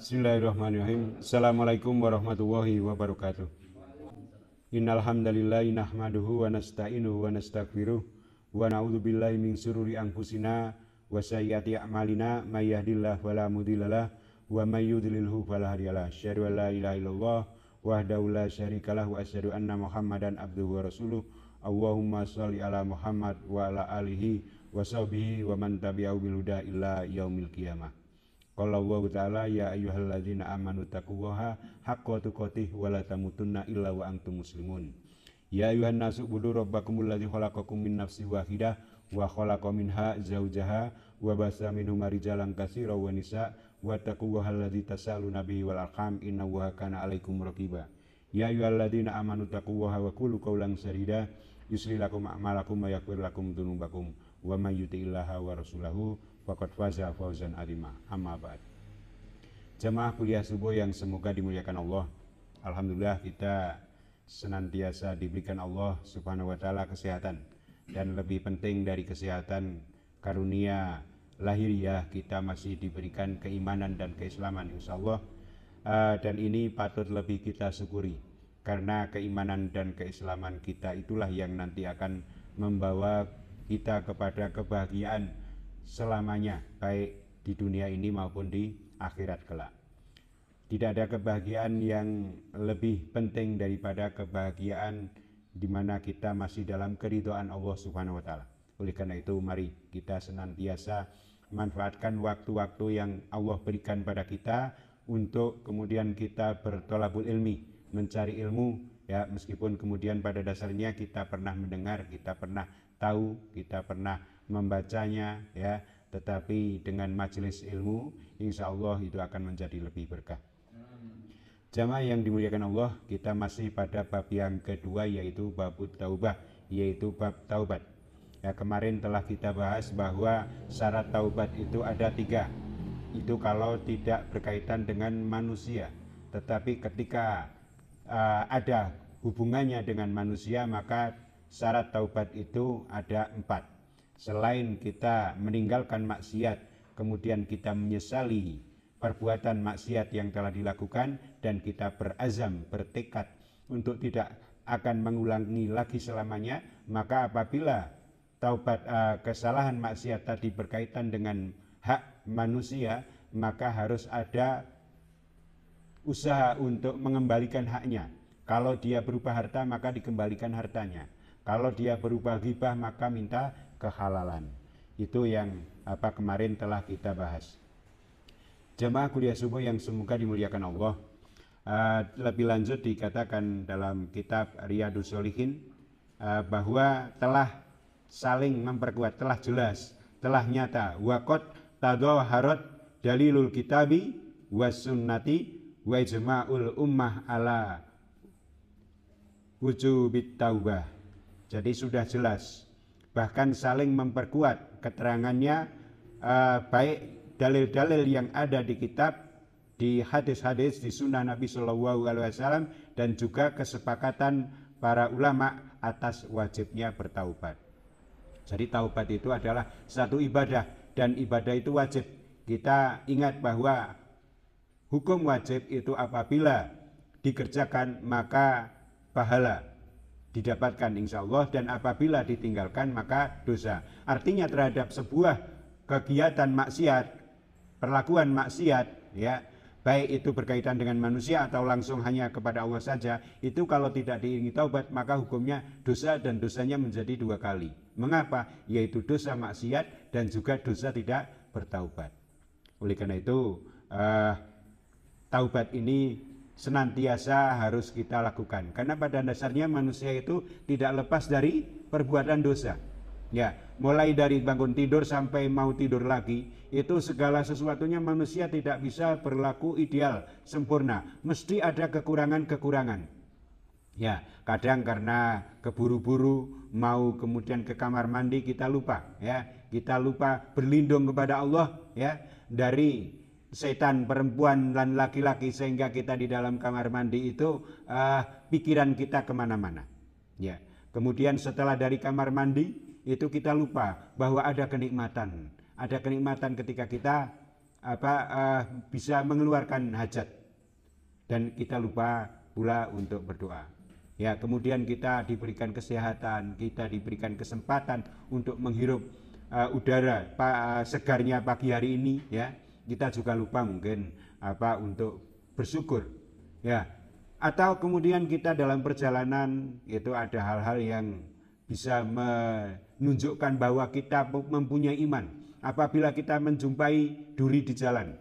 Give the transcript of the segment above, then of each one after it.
Bismillahirrahmanirrahim. Assalamualaikum warahmatullahi wabarakatuh. Innal hamdalillah nahmaduhu wa nasta'inuhu wa nastaghfiruh wa na'udzubillahi min sururi anfusina wa sayyiati a'malina may yahdihillahu fala mudhillalah wa may yudhlilhu fala hadiyalah. Syahadu an la ilaha illallah wahdahu la syarikalah wa asyhadu anna Muhammadan abduhu wa rasuluh. Allahumma shalli ala Muhammad wa ala alihi wa sahbihi wa man tabi'ahu bil huda ila yaumil qiyamah. Qala wa ta'ala ya ayyuhalladzina amanu taqullaha haqqa tuqatih wa la tamutunna illa wa antum muslimun. Ya ayuhan nasu budu rabbakumul ladzi khalaqakum min nafsin wahidah wa khalaqa minha zawjaha wa basa minhum rijalan katsira wa nisa wa taqullaha alladzi tasaluna bihi wal arham wa kana alaikum raqiba. Ya ayyuhalladzina amanu taqullaha wa qulu qawlan sadida yuslih lakum a'malakum wa yaghfir lakum dzunubakum wa may yuti'illaha wa rasulahu Fakat faza fauzan azimah amma ba'd Jamaah kuliah subuh yang semoga dimuliakan Allah Alhamdulillah kita senantiasa diberikan Allah subhanahu wa ta'ala kesehatan dan lebih penting dari kesehatan karunia lahiriah kita masih diberikan keimanan dan keislaman insya Allah ah, dan ini patut lebih kita syukuri karena keimanan dan keislaman kita itulah yang nanti akan membawa kita kepada kebahagiaan selamanya, baik di dunia ini maupun di akhirat kelak. Tidak ada kebahagiaan yang lebih penting daripada kebahagiaan di mana kita masih dalam keridoan Allah Subhanahu wa taala. Oleh karena itu mari kita senantiasa manfaatkan waktu-waktu yang Allah berikan pada kita untuk kemudian kita bertolabul ilmi, mencari ilmu ya meskipun kemudian pada dasarnya kita pernah mendengar, kita pernah tahu, kita pernah membacanya ya tetapi dengan majelis ilmu insya Allah itu akan menjadi lebih berkah Jamaah yang dimuliakan Allah, kita masih pada bab yang kedua yaitu bab taubah, yaitu bab taubat. Ya, kemarin telah kita bahas bahwa syarat taubat itu ada tiga. Itu kalau tidak berkaitan dengan manusia, tetapi ketika uh, ada hubungannya dengan manusia maka syarat taubat itu ada empat. Selain kita meninggalkan maksiat, kemudian kita menyesali perbuatan maksiat yang telah dilakukan dan kita berazam, bertekad untuk tidak akan mengulangi lagi selamanya, maka apabila taubat uh, kesalahan maksiat tadi berkaitan dengan hak manusia, maka harus ada usaha untuk mengembalikan haknya. Kalau dia berupa harta, maka dikembalikan hartanya. Kalau dia berupa ghibah, maka minta kehalalan. Itu yang apa kemarin telah kita bahas. Jemaah kuliah subuh yang semoga dimuliakan Allah. Eh, lebih lanjut dikatakan dalam kitab Riyadus Solihin eh, bahwa telah saling memperkuat, telah jelas, telah nyata. Wakot harot dalilul kitabi was sunnati wa jema'ul ummah ala wujubit taubah. Jadi sudah jelas bahkan saling memperkuat keterangannya uh, baik dalil-dalil yang ada di kitab di hadis-hadis di sunnah Nabi Shallallahu Alaihi Wasallam dan juga kesepakatan para ulama atas wajibnya bertaubat. Jadi taubat itu adalah satu ibadah dan ibadah itu wajib. Kita ingat bahwa hukum wajib itu apabila dikerjakan maka pahala didapatkan insya Allah dan apabila ditinggalkan maka dosa. Artinya terhadap sebuah kegiatan maksiat, perlakuan maksiat ya, baik itu berkaitan dengan manusia atau langsung hanya kepada Allah saja, itu kalau tidak diiringi taubat maka hukumnya dosa dan dosanya menjadi dua kali. Mengapa? Yaitu dosa maksiat dan juga dosa tidak bertaubat. Oleh karena itu, uh, taubat ini senantiasa harus kita lakukan. Karena pada dasarnya manusia itu tidak lepas dari perbuatan dosa. Ya, mulai dari bangun tidur sampai mau tidur lagi, itu segala sesuatunya manusia tidak bisa berlaku ideal, sempurna. Mesti ada kekurangan-kekurangan. Ya, kadang karena keburu-buru mau kemudian ke kamar mandi kita lupa, ya. Kita lupa berlindung kepada Allah, ya, dari setan perempuan dan laki-laki sehingga kita di dalam kamar mandi itu uh, pikiran kita kemana-mana. Ya. Kemudian setelah dari kamar mandi itu kita lupa bahwa ada kenikmatan, ada kenikmatan ketika kita apa uh, bisa mengeluarkan hajat dan kita lupa pula untuk berdoa. Ya, kemudian kita diberikan kesehatan, kita diberikan kesempatan untuk menghirup uh, udara pa, uh, segarnya pagi hari ini, ya kita juga lupa mungkin apa untuk bersyukur ya atau kemudian kita dalam perjalanan itu ada hal-hal yang bisa menunjukkan bahwa kita mempunyai iman apabila kita menjumpai duri di jalan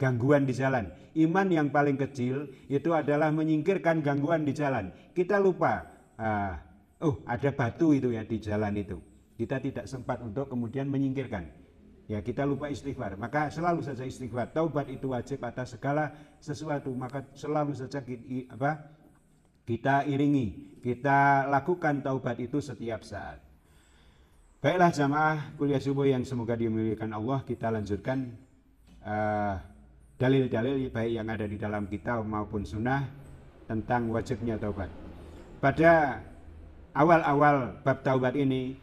gangguan di jalan iman yang paling kecil itu adalah menyingkirkan gangguan di jalan kita lupa uh, oh ada batu itu ya di jalan itu kita tidak sempat untuk kemudian menyingkirkan Ya kita lupa istighfar. Maka selalu saja istighfar. Taubat itu wajib atas segala sesuatu. Maka selalu saja kita, apa, kita iringi, kita lakukan taubat itu setiap saat. Baiklah jamaah kuliah subuh yang semoga dimuliakan Allah, kita lanjutkan eh, dalil-dalil uh, baik yang ada di dalam kita maupun sunnah tentang wajibnya taubat. Pada awal-awal bab taubat ini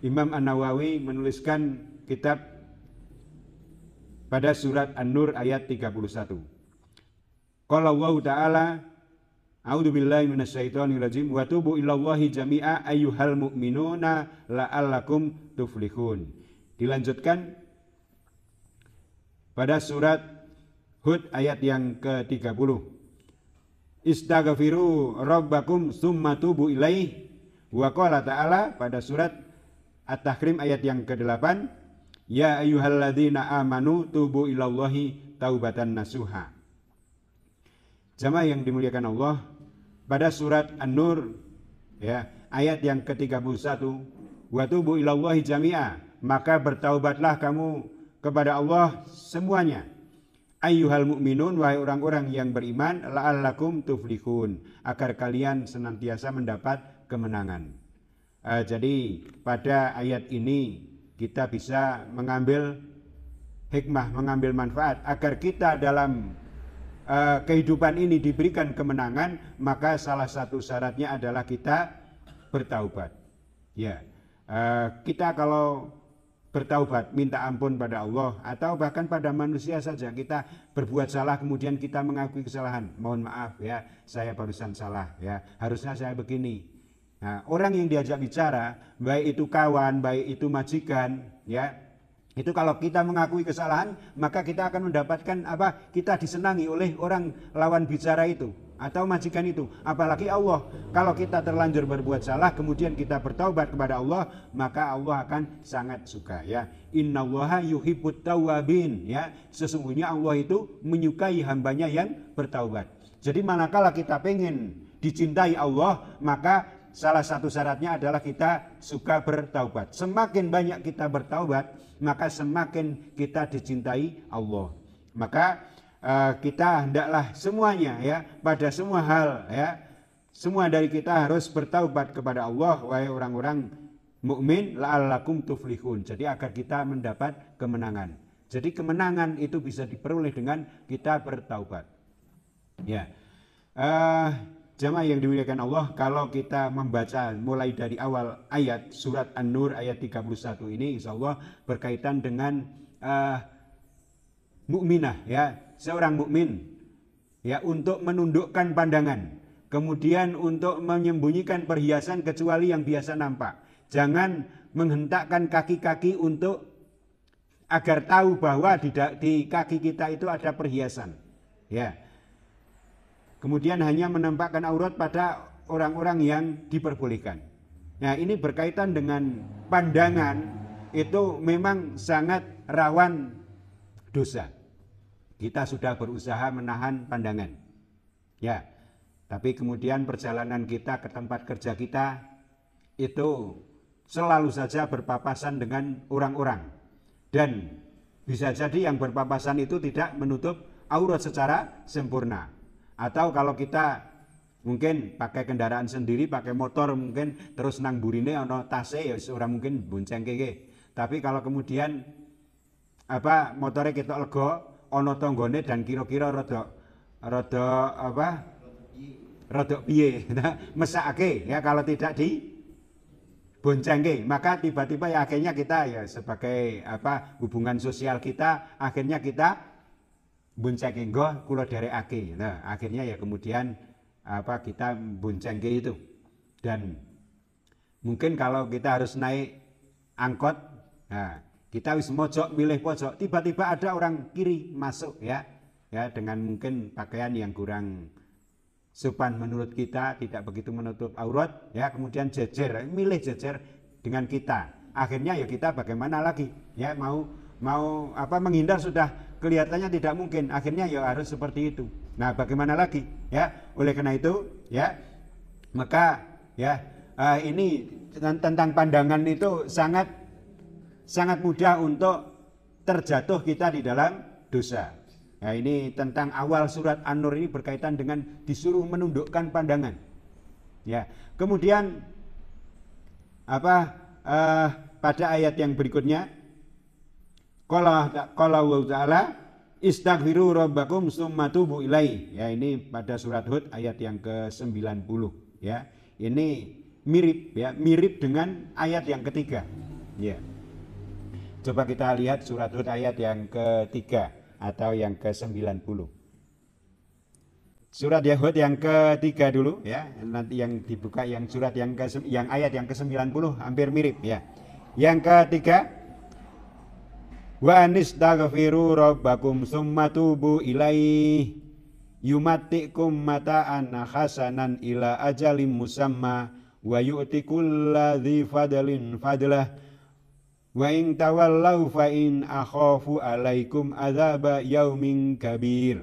Imam An-Nawawi menuliskan kitab pada surat An-Nur ayat 31. Qala Allah Ta'ala A'udzu billahi minasyaitonir rajim wa tubu ilallahi jami'a ayyuhal mu'minuna la'allakum tuflihun. Dilanjutkan pada surat Hud ayat yang ke-30. Istaghfiru rabbakum summa tubu ilaih wa qala ta'ala pada surat At-Tahrim ayat yang ke-8 Ya ayyuhalladzina amanu tubu ilallahi taubatan nasuha Jamaah yang dimuliakan Allah pada surat An-Nur ya ayat yang ke-31 wa tubu ilallahi jami'a maka bertaubatlah kamu kepada Allah semuanya ayyuhal mu'minun wahai orang-orang yang beriman la'allakum tuflihun agar kalian senantiasa mendapat kemenangan Uh, jadi pada ayat ini kita bisa mengambil hikmah, mengambil manfaat agar kita dalam uh, kehidupan ini diberikan kemenangan, maka salah satu syaratnya adalah kita bertaubat. Ya, uh, kita kalau bertaubat, minta ampun pada Allah atau bahkan pada manusia saja kita berbuat salah kemudian kita mengakui kesalahan. Mohon maaf ya, saya barusan salah ya. Harusnya saya begini Nah, orang yang diajak bicara, baik itu kawan, baik itu majikan, ya. Itu kalau kita mengakui kesalahan, maka kita akan mendapatkan apa? Kita disenangi oleh orang lawan bicara itu atau majikan itu. Apalagi Allah, kalau kita terlanjur berbuat salah, kemudian kita bertaubat kepada Allah, maka Allah akan sangat suka ya. Innallaha yuhibbut tawabin ya. Sesungguhnya Allah itu menyukai hambanya yang bertaubat. Jadi manakala kita pengen dicintai Allah, maka salah satu syaratnya adalah kita suka bertaubat. Semakin banyak kita bertaubat, maka semakin kita dicintai Allah. Maka uh, kita hendaklah semuanya ya pada semua hal ya semua dari kita harus bertaubat kepada Allah wahai orang-orang mukmin la'allakum tuflihun. Jadi agar kita mendapat kemenangan. Jadi kemenangan itu bisa diperoleh dengan kita bertaubat. Ya. Uh, Jamaah yang dimuliakan Allah, kalau kita membaca mulai dari awal ayat surat An-Nur ayat 31 ini insya Allah berkaitan dengan uh, mukminah ya, seorang mukmin ya untuk menundukkan pandangan, kemudian untuk menyembunyikan perhiasan kecuali yang biasa nampak. Jangan menghentakkan kaki-kaki untuk agar tahu bahwa di, di kaki kita itu ada perhiasan. Ya, Kemudian hanya menampakkan aurat pada orang-orang yang diperbolehkan. Nah, ini berkaitan dengan pandangan itu memang sangat rawan dosa. Kita sudah berusaha menahan pandangan. Ya. Tapi kemudian perjalanan kita ke tempat kerja kita itu selalu saja berpapasan dengan orang-orang. Dan bisa jadi yang berpapasan itu tidak menutup aurat secara sempurna. Atau kalau kita mungkin pakai kendaraan sendiri, pakai motor mungkin terus nang burine ono tase ya seorang mungkin bonceng kege. Tapi kalau kemudian apa motornya kita lego ono tonggone dan kira-kira rodo rodo apa rodo piye nah, mesake ya kalau tidak di boncengke maka tiba-tiba ya akhirnya kita ya sebagai apa hubungan sosial kita akhirnya kita bunceng kulo dari ake. Nah, akhirnya ya kemudian apa kita bunceng ke itu. Dan mungkin kalau kita harus naik angkot, nah, kita wis mojok milih pojok, tiba-tiba ada orang kiri masuk ya. Ya, dengan mungkin pakaian yang kurang sopan menurut kita, tidak begitu menutup aurat, ya kemudian jejer, milih jejer dengan kita. Akhirnya ya kita bagaimana lagi? Ya mau mau apa menghindar sudah kelihatannya tidak mungkin akhirnya ya harus seperti itu nah bagaimana lagi ya oleh karena itu ya maka ya uh, ini tentang pandangan itu sangat sangat mudah untuk terjatuh kita di dalam dosa Nah, ini tentang awal surat An-Nur ini berkaitan dengan disuruh menundukkan pandangan ya kemudian apa uh, pada ayat yang berikutnya Qala qala wa ta'ala istaghfiru rabbakum summa tubu ilai. Ya ini pada surat Hud ayat yang ke-90 ya. Ini mirip ya, mirip dengan ayat yang ketiga. Ya. Coba kita lihat surat Hud ayat yang ketiga atau yang ke-90. Surat Yahud yang ketiga dulu ya, nanti yang dibuka yang surat yang ke yang ayat yang ke-90 hampir mirip ya. Yang ketiga Wa nistaghfiru rabbakum summa tubu ilaih yumatikum mata'an hasanan ila ajalim musamma wa yu'ti kulladzi fadlin fadlah wa in tawallaw fa in akhafu alaikum azaba yaumin kabir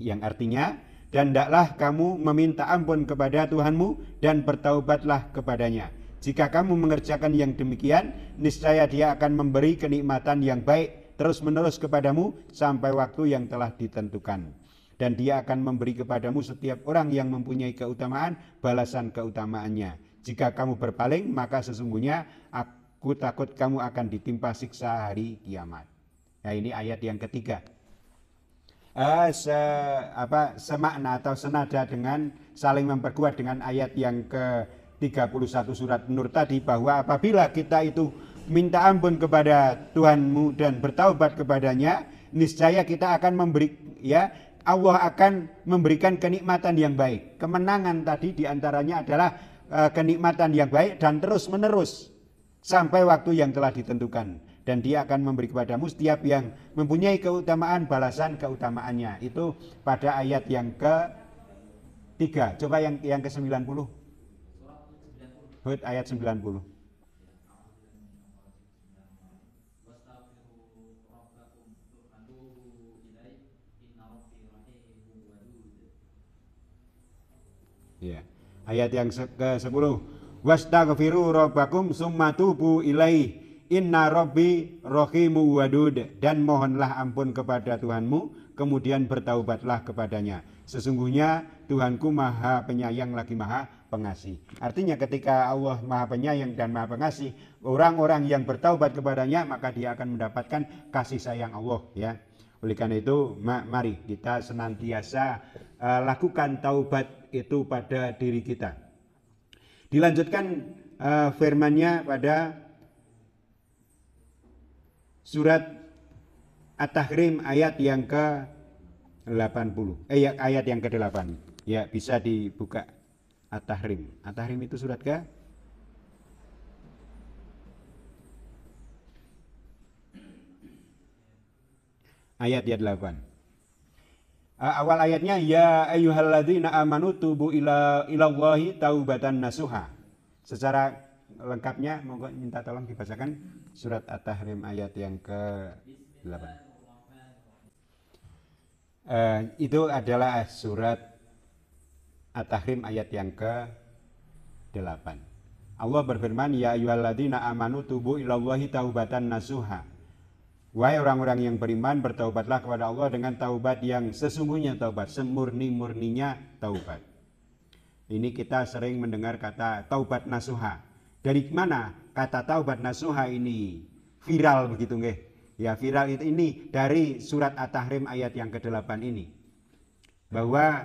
yang artinya dan ndaklah kamu meminta ampun kepada Tuhanmu dan bertaubatlah kepadanya jika kamu mengerjakan yang demikian, niscaya dia akan memberi kenikmatan yang baik terus-menerus kepadamu sampai waktu yang telah ditentukan. Dan dia akan memberi kepadamu setiap orang yang mempunyai keutamaan balasan keutamaannya. Jika kamu berpaling, maka sesungguhnya aku takut kamu akan ditimpa siksa hari kiamat. Nah ini ayat yang ketiga. Uh, se, apa, semakna atau senada dengan saling memperkuat dengan ayat yang ke 31 surat Nur tadi bahwa apabila kita itu minta ampun kepada Tuhanmu dan bertaubat kepadanya, niscaya kita akan memberi ya Allah akan memberikan kenikmatan yang baik. Kemenangan tadi diantaranya adalah uh, kenikmatan yang baik dan terus menerus sampai waktu yang telah ditentukan. Dan dia akan memberi kepadamu setiap yang mempunyai keutamaan balasan keutamaannya. Itu pada ayat yang ke tiga. Coba yang yang ke 90. puluh. Hud ayat 90. Ya. Ayat yang ke-10. Wastaghfiru rabbakum summa tubu ilai Inna Robbi rohimu wadud dan mohonlah ampun kepada Tuhanmu kemudian bertaubatlah kepadanya sesungguhnya Tuhanku maha penyayang lagi maha pengasih. Artinya ketika Allah Maha Penyayang dan Maha Pengasih, orang-orang yang bertaubat kepadanya maka dia akan mendapatkan kasih sayang Allah ya. Oleh karena itu, mari kita senantiasa uh, lakukan taubat itu pada diri kita. Dilanjutkan uh, e, nya pada surat At-Tahrim ayat yang ke 80. Eh ya, ayat yang ke-8. Ya, bisa dibuka At-Tahrim. At-Tahrim itu surat ke ayat ya 8 awal ayatnya ya ayyuhalladzina amanu tubu ila ilallahi taubatan nasuha. Secara lengkapnya monggo minta tolong dibacakan surat At-Tahrim ayat yang ke-8. Uh, eh, itu adalah surat At-Tahrim ayat yang ke-8. Allah berfirman, Ya ayualladina amanu tubu ilallahi taubatan nasuha. Wahai orang-orang yang beriman, bertaubatlah kepada Allah dengan taubat yang sesungguhnya taubat, semurni-murninya taubat. Ini kita sering mendengar kata taubat nasuha. Dari mana kata taubat nasuha ini viral begitu nggih? Ya viral itu ini dari surat At-Tahrim ayat yang ke-8 ini. Bahwa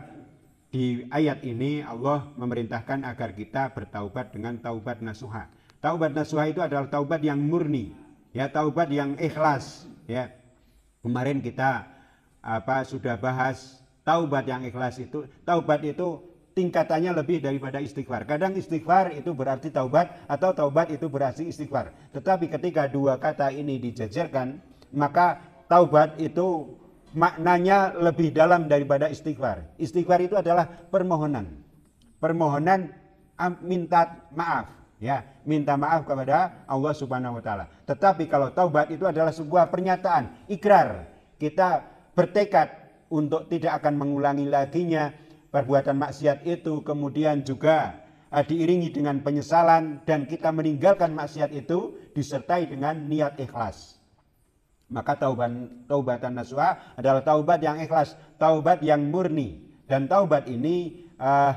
di ayat ini Allah memerintahkan agar kita bertaubat dengan taubat nasuha. Taubat nasuha itu adalah taubat yang murni, ya taubat yang ikhlas, ya. Kemarin kita apa sudah bahas taubat yang ikhlas itu, taubat itu tingkatannya lebih daripada istighfar. Kadang istighfar itu berarti taubat atau taubat itu berarti istighfar. Tetapi ketika dua kata ini dijajarkan, maka taubat itu maknanya lebih dalam daripada istighfar. Istighfar itu adalah permohonan. Permohonan minta maaf ya, minta maaf kepada Allah Subhanahu wa taala. Tetapi kalau taubat itu adalah sebuah pernyataan, ikrar. Kita bertekad untuk tidak akan mengulangi laginya perbuatan maksiat itu, kemudian juga eh, diiringi dengan penyesalan dan kita meninggalkan maksiat itu disertai dengan niat ikhlas. Maka taubat taubatan nasuha adalah taubat yang ikhlas, taubat yang murni dan taubat ini uh,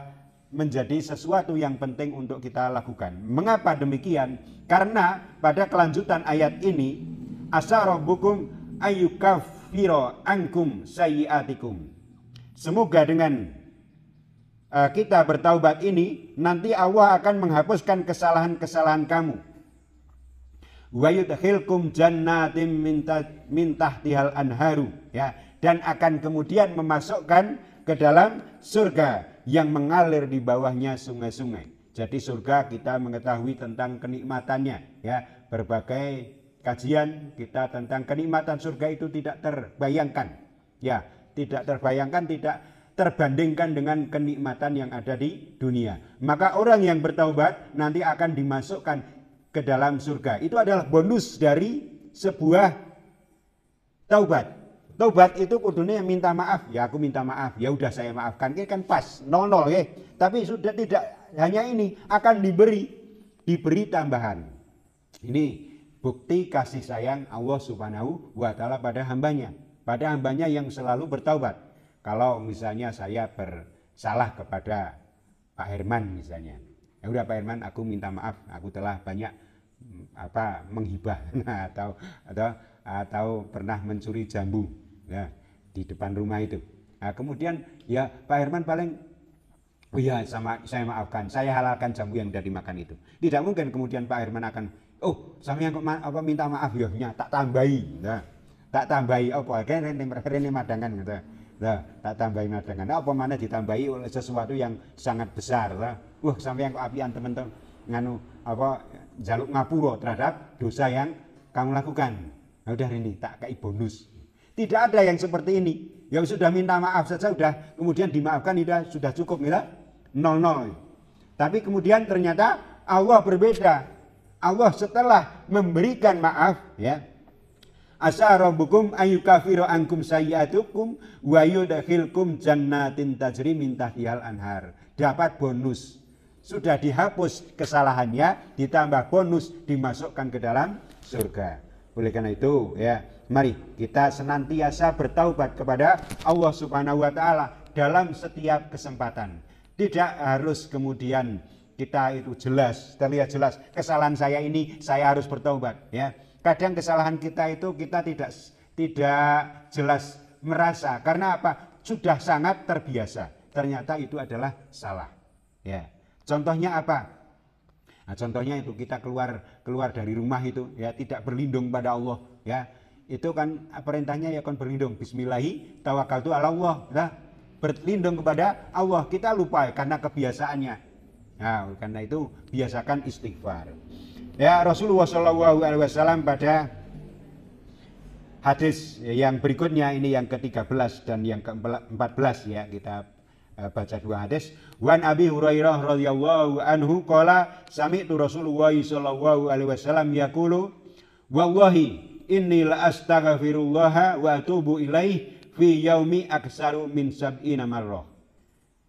menjadi sesuatu yang penting untuk kita lakukan. Mengapa demikian? Karena pada kelanjutan ayat ini asarobukum ayukafiro angkum sayiatikum. Semoga dengan uh, kita bertaubat ini nanti Allah akan menghapuskan kesalahan-kesalahan kamu wa yudkhilkum jannatin min tahtihal anharu ya dan akan kemudian memasukkan ke dalam surga yang mengalir di bawahnya sungai-sungai. Jadi surga kita mengetahui tentang kenikmatannya ya. Berbagai kajian kita tentang kenikmatan surga itu tidak terbayangkan. Ya, tidak terbayangkan, tidak terbandingkan dengan kenikmatan yang ada di dunia. Maka orang yang bertaubat nanti akan dimasukkan ke dalam surga. Itu adalah bonus dari sebuah taubat. Taubat itu kudunya minta maaf. Ya aku minta maaf. Ya udah saya maafkan. Ini kan pas nol nol ya. Tapi sudah tidak hanya ini akan diberi diberi tambahan. Ini bukti kasih sayang Allah Subhanahu wa taala pada hambanya. Pada hambanya yang selalu bertaubat. Kalau misalnya saya bersalah kepada Pak Herman misalnya ya udah Pak Herman aku minta maaf aku telah banyak apa menghibah atau atau atau pernah mencuri jambu ya di depan rumah itu nah, kemudian ya Pak Herman paling oh ya sama saya maafkan saya halalkan jambu yang dari makan itu tidak mungkin kemudian Pak Herman akan oh sama yang apa minta maaf ya tak tambahi nah, tak tambahi apa kan rene rene madangan gitu Nah, tak tambahin dengan apa mana ditambahi oleh sesuatu yang sangat besar lah. Wah, sampai yang keapian teman-teman nganu apa jaluk ngapuro terhadap dosa yang kamu lakukan. Nah, udah ini tak kayak bonus. Tidak ada yang seperti ini. Yang sudah minta maaf saja sudah kemudian dimaafkan sudah ya, sudah cukup mila ya, nol nol. Tapi kemudian ternyata Allah berbeda. Allah setelah memberikan maaf ya Asa ayyukafiru ankum sayyi'atukum wa yudkhilkum jannatin tajri min anhar. Dapat bonus. Sudah dihapus kesalahannya, ditambah bonus dimasukkan ke dalam surga. Oleh karena itu, ya, mari kita senantiasa bertaubat kepada Allah Subhanahu wa taala dalam setiap kesempatan. Tidak harus kemudian kita itu jelas, terlihat jelas kesalahan saya ini, saya harus bertaubat, ya Kadang kesalahan kita itu kita tidak tidak jelas merasa karena apa? Sudah sangat terbiasa. Ternyata itu adalah salah. Ya. Contohnya apa? Nah, contohnya itu kita keluar keluar dari rumah itu ya tidak berlindung pada Allah ya itu kan ah, perintahnya ya kan berlindung Bismillahi tawakaltu ala Allah nah, berlindung kepada Allah kita lupa karena kebiasaannya nah karena itu biasakan istighfar Ya Rasulullah Shallallahu Alaihi Wasallam pada hadis yang berikutnya ini yang ke-13 dan yang ke-14 ya kita eh, baca dua hadis wan abi hurairah radhiyallahu anhu kala sami tu rasulullah Shallallahu alaihi wasallam yaqulu wallahi inni la astaghfirullah wa atubu ilaih fi yaumi aksaru min sab'ina marrah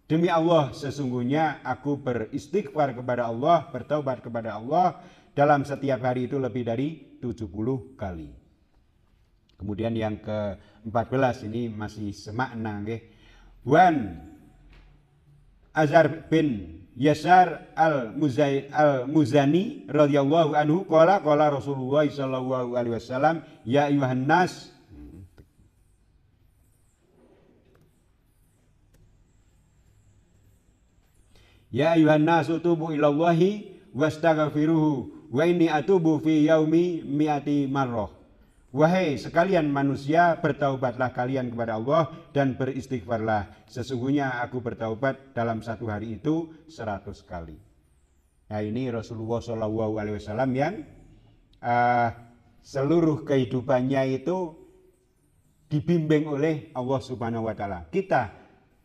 Demi Allah sesungguhnya aku beristighfar kepada Allah, bertaubat kepada Allah dalam setiap hari itu lebih dari 70 kali. Kemudian yang ke-14 ini masih semakna nggih. Wan Azar bin Yasar al Muzai al Muzani radhiyallahu anhu qala qala Rasulullah sallallahu alaihi wasallam ya ayuhan nas Ya ayuhan nas tubu ilallahi wastagfiruhu Wa ini atubu fi yaumi mi'ati marroh. Wahai sekalian manusia, bertaubatlah kalian kepada Allah dan beristighfarlah. Sesungguhnya aku bertaubat dalam satu hari itu seratus kali. Nah ini Rasulullah Shallallahu Alaihi Wasallam yang uh, seluruh kehidupannya itu dibimbing oleh Allah Subhanahu wa taala. Kita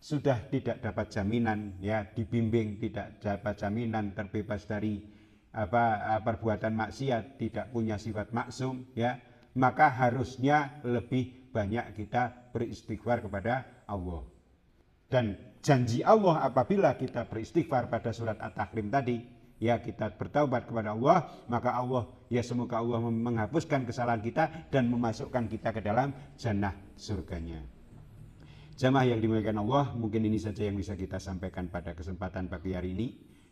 sudah tidak dapat jaminan ya, dibimbing tidak dapat jaminan terbebas dari apa eh, perbuatan maksiat tidak punya sifat maksum ya maka harusnya lebih banyak kita beristighfar kepada Allah dan janji Allah apabila kita beristighfar pada surat at takrim tadi ya kita bertaubat kepada Allah maka Allah ya semoga Allah menghapuskan kesalahan kita dan memasukkan kita ke dalam jannah surganya Jamaah yang dimuliakan Allah, mungkin ini saja yang bisa kita sampaikan pada kesempatan pagi hari ini.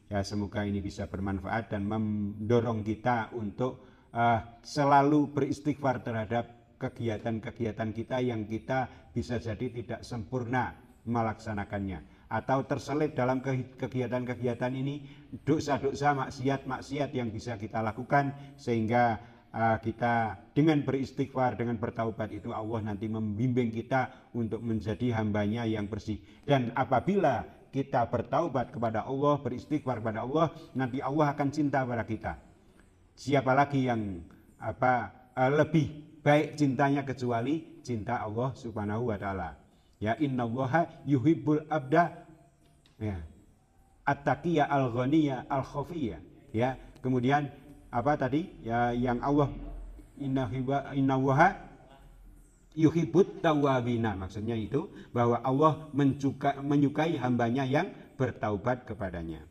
Ya semoga ini bisa bermanfaat dan mendorong kita untuk uh, selalu beristighfar terhadap kegiatan-kegiatan kita yang kita bisa jadi tidak sempurna melaksanakannya atau terselip dalam kegiatan-kegiatan ini dosa-dosa maksiat-maksiat yang bisa kita lakukan sehingga eh, kita dengan beristighfar dengan bertaubat itu Allah nanti membimbing kita untuk menjadi hambanya yang bersih dan apabila kita bertaubat kepada Allah, beristighfar kepada Allah, nanti Allah akan cinta pada kita. Siapa lagi yang apa eh, lebih baik cintanya kecuali cinta Allah Subhanahu wa taala. Ya innallaha yuhibbul abda ya at-taqiyya al-ghaniyya al-khafiyya ya. Kemudian apa tadi? Ya yang Allah innallaha yuhibut tawawina maksudnya itu bahwa Allah mencuka, menyukai hambanya yang bertaubat kepadanya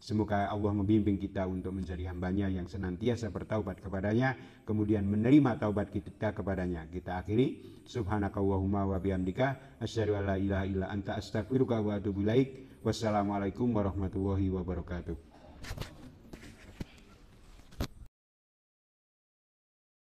semoga Allah membimbing kita untuk menjadi hambanya yang senantiasa bertaubat kepadanya kemudian menerima taubat kita kepadanya kita akhiri subhanakallahumma wa bihamdika asyhadu an la ilaha illa anta astaghfiruka wa atubu ilaik wassalamualaikum warahmatullahi wabarakatuh